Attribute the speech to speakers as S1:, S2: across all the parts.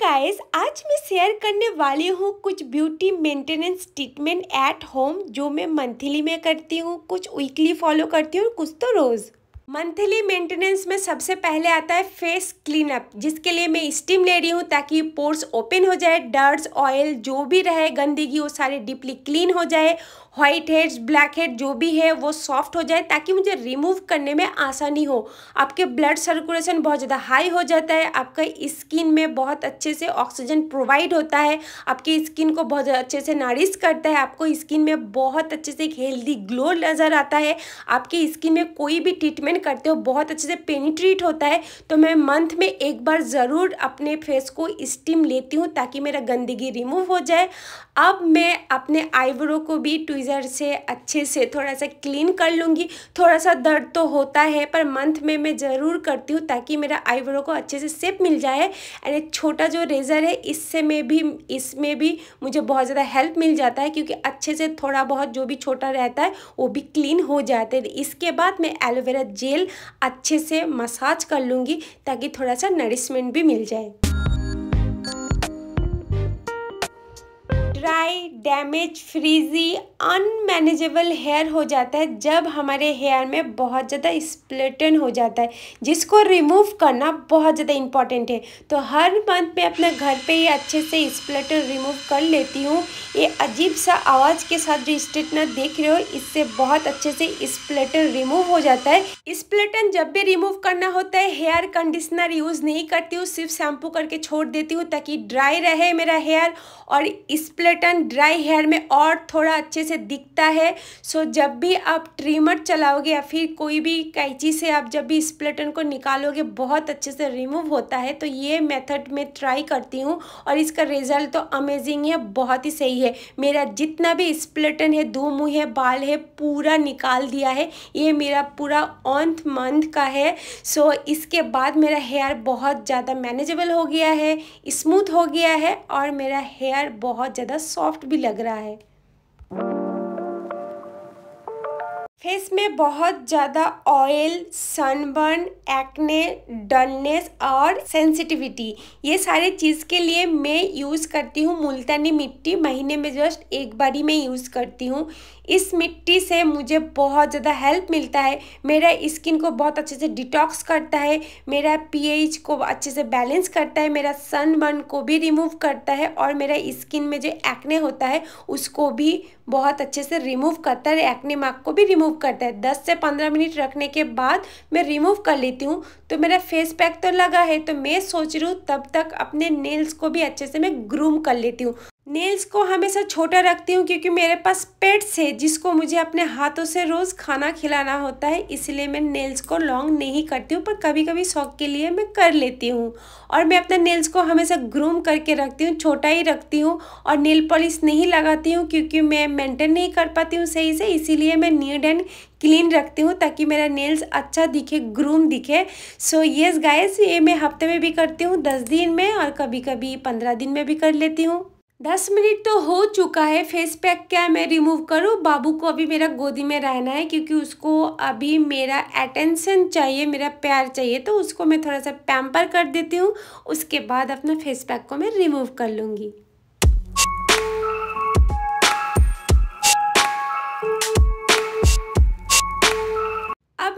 S1: guys आज मैं share करने वाली हूँ कुछ beauty maintenance treatment at home जो मैं मंथली में करती हूँ कुछ वीकली फॉलो करती हूँ कुछ तो रोज़ मंथली मेंटेनेंस में सबसे पहले आता है फेस क्लीनअप जिसके लिए मैं स्टीम ले रही हूँ ताकि पोर्स ओपन हो जाए डर्ट्स ऑयल जो भी रहे गंदगी वो सारे डीपली क्लीन हो जाए व्हाइट हेड्स ब्लैक हेड जो भी है वो सॉफ्ट हो जाए ताकि मुझे रिमूव करने में आसानी हो आपके ब्लड सर्कुलेशन बहुत ज़्यादा हाई हो जाता है आपका स्किन में बहुत अच्छे से ऑक्सीजन प्रोवाइड होता है आपकी स्किन को बहुत अच्छे से नारिश करता है आपको स्किन में बहुत अच्छे से एक हेल्दी ग्लो नज़र आता है आपकी स्किन में कोई भी ट्रीटमेंट करते हो बहुत अच्छे से पेनिट्रेट होता है तो मैं मंथ में एक बार ज़रूर अपने फेस को स्टीम लेती हूँ ताकि मेरा गंदगी रिमूव हो जाए अब मैं अपने आईब्रो को भी ट्विज़र से अच्छे से थोड़ा सा क्लीन कर लूँगी थोड़ा सा दर्द तो होता है पर मंथ में मैं ज़रूर करती हूँ ताकि मेरा आईब्रो को अच्छे से सेप मिल जाए एंड एक छोटा जो रेज़र है इससे में भी इसमें भी मुझे बहुत ज़्यादा हेल्प मिल जाता है क्योंकि अच्छे से थोड़ा बहुत जो भी छोटा रहता है वो भी क्लीन हो जाते हैं इसके बाद मैं एलोवेरा जेल अच्छे से मसाज कर लूँगी ताकि थोड़ा सा नरिशमेंट भी मिल जाए dry damage frizzy unmanageable hair हो जाता है जब हमारे हेयर में बहुत ज़्यादा स्प्लिटन हो जाता है जिसको रिमूव करना बहुत ज़्यादा इम्पॉर्टेंट है तो हर मंथ मैं अपने घर पे ही अच्छे से स्प्लिटन रिमूव कर लेती हूँ ये अजीब सा आवाज़ के साथ जो स्ट्रेटनर देख रहे हो इससे बहुत अच्छे से स्प्लिटन रिमूव हो जाता है स्प्लिटन जब भी रिमूव करना होता है हेयर कंडीशनर यूज़ नहीं करती हूँ सिर्फ शैम्पू करके छोड़ देती हूँ ताकि ड्राई रहे मेरा हेयर और स्प्लिट स्केलेटन ड्राई हेयर में और थोड़ा अच्छे से दिखता है सो जब भी आप ट्रिमर चलाओगे या फिर कोई भी कैंची से आप जब भी स्प्लेटन को निकालोगे बहुत अच्छे से रिमूव होता है तो ये मेथड मैं ट्राई करती हूँ और इसका रिजल्ट तो अमेजिंग है बहुत ही सही है मेरा जितना भी स्प्लेटन है मुँह है बाल है पूरा निकाल दिया है ये मेरा पूरा ऑन्थ मंथ का है सो इसके बाद मेरा हेयर बहुत ज़्यादा मैनेजेबल हो गया है स्मूथ हो गया है और मेरा हेयर बहुत ज़्यादा ज़्यादा सॉफ्ट भी लग रहा है फेस में बहुत ज़्यादा ऑयल सनबर्न एक्ने डलनेस और सेंसिटिविटी ये सारे चीज़ के लिए मैं यूज़ करती हूँ मुल्तानी मिट्टी महीने में जस्ट एक बार ही मैं यूज़ करती हूँ इस मिट्टी से मुझे बहुत ज़्यादा हेल्प मिलता है मेरा स्किन को बहुत अच्छे से डिटॉक्स करता है मेरा पीएच को अच्छे से बैलेंस करता है मेरा सनबर्न को भी रिमूव करता है और मेरा स्किन में जो एक्ने होता है उसको भी बहुत अच्छे से रिमूव करता है एक्ने मार्क को भी रिमूव करता है दस से पंद्रह मिनट रखने के बाद मैं रिमूव कर लेती हूँ तो मेरा फेस पैक तो लगा है तो मैं सोच रही हूँ तब तक अपने नेल्स को भी अच्छे से मैं ग्रूम कर लेती हूँ नेल्स को हमेशा छोटा रखती हूँ क्योंकि मेरे पास पेट्स है जिसको मुझे अपने हाथों से रोज़ खाना खिलाना होता है इसलिए मैं नेल्स को लॉन्ग नहीं करती हूँ पर कभी कभी शौक के लिए मैं कर लेती हूँ और मैं अपने नेल्स को हमेशा ग्रूम करके रखती हूँ छोटा ही रखती हूँ और नेल पॉलिश नहीं लगाती हूँ क्योंकि मैं मेंटेन नहीं कर पाती हूँ सही से इसीलिए मैं नीट एंड क्लीन रखती हूँ ताकि मेरा नेल्स अच्छा दिखे ग्रूम दिखे सो येस गायस ये मैं हफ्ते में भी करती हूँ दस दिन में और कभी कभी पंद्रह दिन में भी कर लेती हूँ दस मिनट तो हो चुका है फेस पैक क्या मैं रिमूव करूं बाबू को अभी मेरा गोदी में रहना है क्योंकि उसको अभी मेरा अटेंशन चाहिए मेरा प्यार चाहिए तो उसको मैं थोड़ा सा पैम्पर कर देती हूँ उसके बाद अपना फेस पैक को मैं रिमूव कर लूँगी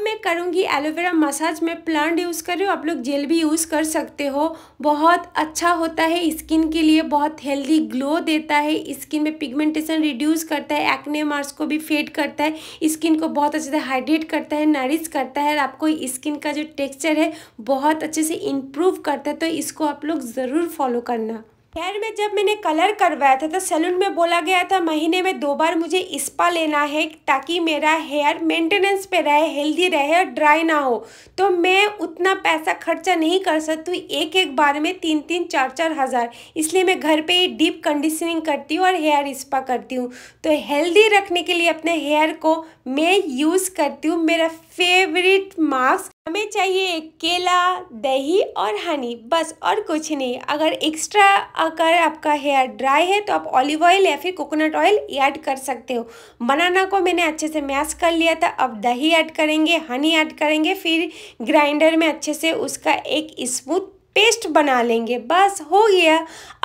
S1: मैं करूँगी एलोवेरा मसाज मैं प्लांट यूज़ कर रही हूँ आप लोग जेल भी यूज़ कर सकते हो बहुत अच्छा होता है स्किन के लिए बहुत हेल्दी ग्लो देता है स्किन में पिगमेंटेशन रिड्यूस करता है एक्ने मार्क्स को भी फेड करता है स्किन को बहुत अच्छे से हाइड्रेट करता है नरिश करता है और आपको स्किन का जो टेक्स्चर है बहुत अच्छे से इम्प्रूव करता है तो इसको आप लोग ज़रूर फॉलो करना खैर में जब मैंने कलर करवाया था तो सैलून में बोला गया था महीने में दो बार मुझे इस्पा लेना है ताकि मेरा हेयर मेंटेनेंस पे रहे हेल्दी रहे और ड्राई ना हो तो मैं उतना पैसा खर्चा नहीं कर सकती एक एक बार में तीन तीन चार चार हज़ार इसलिए मैं घर पे ही डीप कंडीशनिंग करती हूँ और हेयर इस्पा करती हूँ तो हेल्दी रखने के लिए अपने हेयर को मैं यूज़ करती हूँ मेरा फेवरेट मास्क हमें चाहिए केला दही और हनी बस और कुछ नहीं अगर एक्स्ट्रा अगर आपका हेयर ड्राई है तो आप ऑलिव ऑयल या फिर कोकोनट ऑयल ऐड कर सकते हो बनाना को मैंने अच्छे से मैश कर लिया था अब दही ऐड करेंगे हनी ऐड करेंगे फिर ग्राइंडर में अच्छे से उसका एक स्मूथ पेस्ट बना लेंगे बस हो गया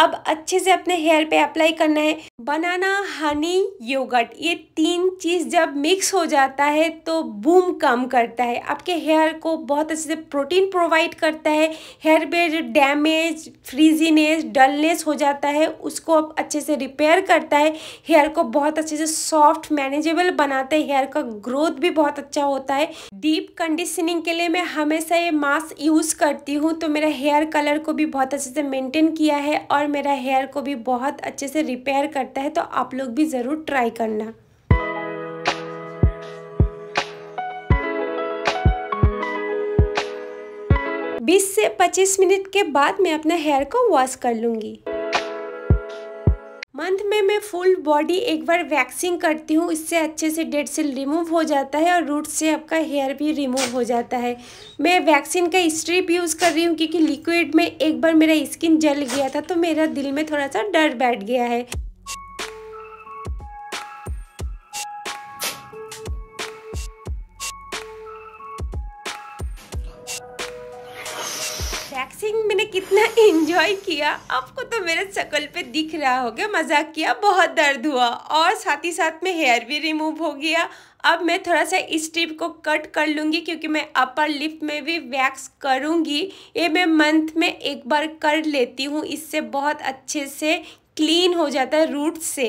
S1: अब अच्छे से अपने हेयर पे अप्लाई करना है बनाना हनी योगर्ट ये तीन चीज़ जब मिक्स हो जाता है तो बूम काम करता है आपके हेयर को बहुत अच्छे से प्रोटीन प्रोवाइड करता है हेयर पे जो डैमेज फ्रीजीनेस डलनेस हो जाता है उसको आप अच्छे से रिपेयर करता है हेयर को बहुत अच्छे से सॉफ्ट मैनेजेबल बनाते हैं हेयर का ग्रोथ भी बहुत अच्छा होता है डीप कंडीशनिंग के लिए मैं हमेशा ये मास्क यूज़ करती हूँ तो मेरा हेयर हेयर कलर को भी बहुत अच्छे से मेंटेन किया है और मेरा हेयर को भी बहुत अच्छे से रिपेयर करता है तो आप लोग भी ज़रूर ट्राई करना बीस से पच्चीस मिनट के बाद मैं अपना हेयर को वॉश कर लूँगी मंथ में मैं फुल बॉडी एक बार वैक्सिंग करती हूँ इससे अच्छे से डेड सेल रिमूव हो जाता है और रूट से आपका हेयर भी रिमूव हो जाता है मैं वैक्सीन का स्ट्रिप यूज़ कर रही हूँ क्योंकि लिक्विड में एक बार मेरा स्किन जल गया था तो मेरा दिल में थोड़ा सा डर बैठ गया है मैंने कितना इंजॉय किया आपको तो मेरे शक्ल पे दिख रहा होगा मजाक किया बहुत दर्द हुआ और साथ ही साथ में हेयर भी रिमूव हो गया अब मैं थोड़ा सा इस स्ट्रिप को कट कर लूँगी क्योंकि मैं अपर लिप में भी वैक्स करूँगी ये मैं मंथ में एक बार कर लेती हूँ इससे बहुत अच्छे से क्लीन हो जाता है रूट से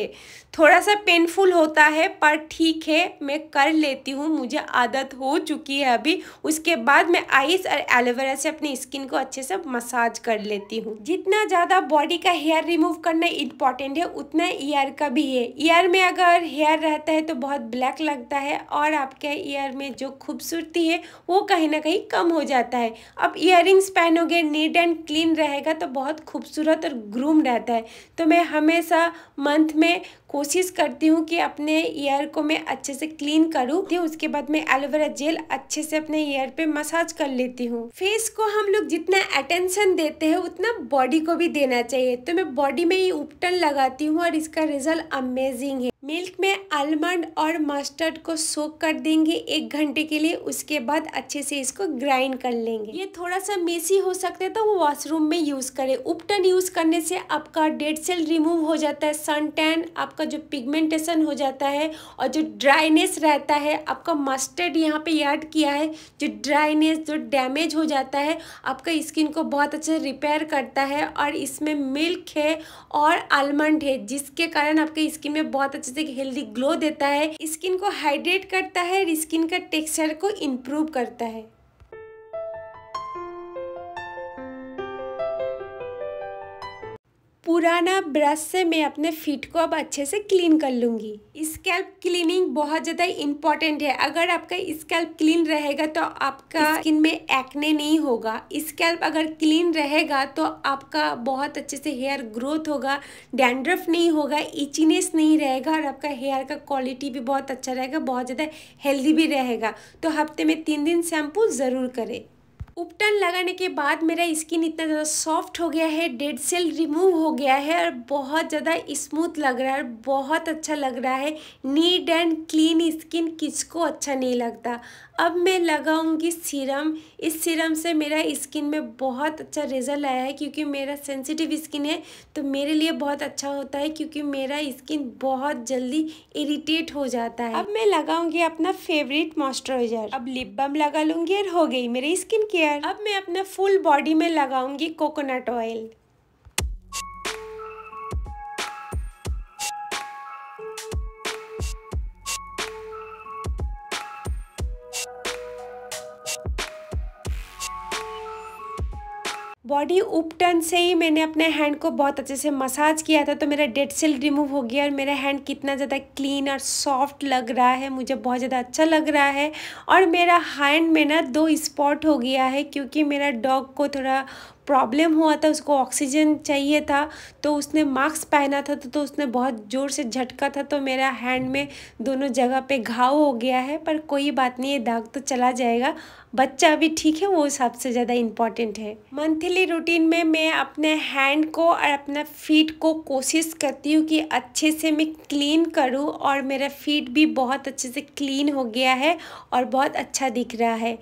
S1: थोड़ा सा पेनफुल होता है पर ठीक है मैं कर लेती हूँ मुझे आदत हो चुकी है अभी उसके बाद मैं आइस और एलोवेरा से अपनी स्किन को अच्छे से मसाज कर लेती हूँ जितना ज़्यादा बॉडी का हेयर रिमूव करना इम्पॉर्टेंट है उतना ईयर का भी है ईयर में अगर हेयर रहता है तो बहुत ब्लैक लगता है और आपके ईयर में जो खूबसूरती है वो कहीं ना कहीं कम हो जाता है अब ईयर पहनोगे नीट एंड क्लीन रहेगा तो बहुत खूबसूरत और ग्रूम रहता है तो मैं हमेशा मंथ में कोशिश करती हूँ कि अपने ईयर को मैं अच्छे से क्लीन करूँ उसके बाद मैं एलोवेरा जेल अच्छे से अपने ईयर पे मसाज कर लेती हूँ फेस को हम लोग जितना अटेंशन देते हैं उतना बॉडी को भी देना चाहिए तो मैं बॉडी में ही उपटन लगाती हूँ और इसका रिजल्ट अमेजिंग है मिल्क में आलमंड और मस्टर्ड को सोक कर देंगे एक घंटे के लिए उसके बाद अच्छे से इसको ग्राइंड कर लेंगे ये थोड़ा सा मेसी हो सकता है तो वो वॉशरूम में यूज़ करें उपटन यूज़ करने से आपका डेड सेल रिमूव हो जाता है सन टैन आपका जो पिगमेंटेशन हो जाता है और जो ड्राइनेस रहता है आपका मस्टर्ड यहाँ पे ऐड किया है जो ड्राइनेस जो डैमेज हो जाता है आपका स्किन को बहुत अच्छे रिपेयर करता है और इसमें मिल्क है और आलमंड है जिसके कारण आपके स्किन में बहुत अच्छे से हेल्दी ग्लो देता है स्किन को हाइड्रेट करता है और स्किन का टेक्सचर को इम्प्रूव करता है पुराना ब्रश से मैं अपने फीट को अब अच्छे से क्लीन कर लूँगी स्कैल्प क्लीनिंग बहुत ज़्यादा इम्पॉर्टेंट है अगर आपका स्कैल्प क्लीन रहेगा तो आपका स्किन में एक्ने नहीं होगा स्कैल्प अगर क्लीन रहेगा तो आपका बहुत अच्छे से हेयर ग्रोथ होगा डैंड्रफ नहीं होगा इचीनेस नहीं रहेगा और आपका हेयर का क्वालिटी भी बहुत अच्छा रहेगा बहुत ज़्यादा हेल्दी भी रहेगा तो हफ्ते में तीन दिन शैम्पू ज़रूर करें उपटन लगाने के बाद मेरा स्किन इतना ज़्यादा सॉफ्ट हो गया है डेड सेल रिमूव हो गया है और बहुत ज़्यादा स्मूथ लग रहा है और बहुत अच्छा लग रहा है नीट एंड क्लीन स्किन किसको अच्छा नहीं लगता अब मैं लगाऊंगी सीरम इस सीरम से मेरा स्किन में बहुत अच्छा रिजल्ट आया है क्योंकि मेरा सेंसिटिव स्किन है तो मेरे लिए बहुत अच्छा होता है क्योंकि मेरा स्किन बहुत जल्दी इरिटेट हो जाता है अब मैं लगाऊंगी अपना फेवरेट मॉइस्चराइजर अब लिप बम लगा लूँगी और हो गई मेरी स्किन केयर हेयर अब मैं अपने फुल बॉडी में लगाऊंगी कोकोनट ऑयल बॉडी उपटन से ही मैंने अपने हैंड को बहुत अच्छे से मसाज किया था तो मेरा डेड सेल रिमूव हो गया और मेरा हैंड कितना ज़्यादा क्लीन और सॉफ्ट लग रहा है मुझे बहुत ज़्यादा अच्छा लग रहा है और मेरा हैंड में ना दो स्पॉट हो गया है क्योंकि मेरा डॉग को थोड़ा प्रॉब्लम हुआ था उसको ऑक्सीजन चाहिए था तो उसने मास्क पहना था तो, तो उसने बहुत ज़ोर से झटका था तो मेरा हैंड में दोनों जगह पे घाव हो गया है पर कोई बात नहीं ये दाग तो चला जाएगा बच्चा अभी ठीक है वो सबसे ज़्यादा इम्पॉर्टेंट है मंथली रूटीन में मैं अपने हैंड को और अपना फीट को कोशिश करती हूँ कि अच्छे से मैं क्लीन करूँ और मेरा फीट भी बहुत अच्छे से क्लीन हो गया है और बहुत अच्छा दिख रहा है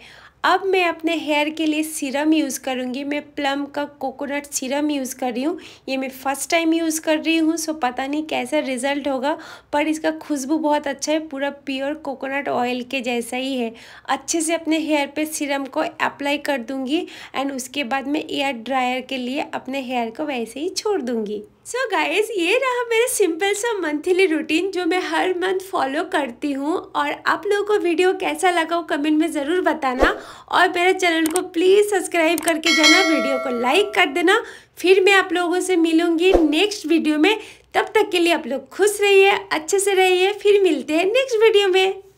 S1: अब मैं अपने हेयर के लिए सीरम यूज़ करूँगी मैं प्लम का कोकोनट सीरम यूज़ कर रही हूँ ये मैं फ़र्स्ट टाइम यूज़ कर रही हूँ सो पता नहीं कैसा रिज़ल्ट होगा पर इसका खुशबू बहुत अच्छा है पूरा प्योर कोकोनट ऑयल के जैसा ही है अच्छे से अपने हेयर पे सीरम को अप्लाई कर दूँगी एंड उसके बाद मैं एयर ड्रायर के लिए अपने हेयर को वैसे ही छोड़ दूँगी सो so गाइस ये रहा मेरा सिंपल सा मंथली रूटीन जो मैं हर मंथ फॉलो करती हूँ और आप लोगों को वीडियो कैसा लगा वो कमेंट में ज़रूर बताना और मेरे चैनल को प्लीज़ सब्सक्राइब करके जाना वीडियो को लाइक कर देना फिर मैं आप लोगों से मिलूँगी नेक्स्ट वीडियो में तब तक के लिए आप लोग खुश रहिए अच्छे से रहिए फिर मिलते हैं नेक्स्ट वीडियो में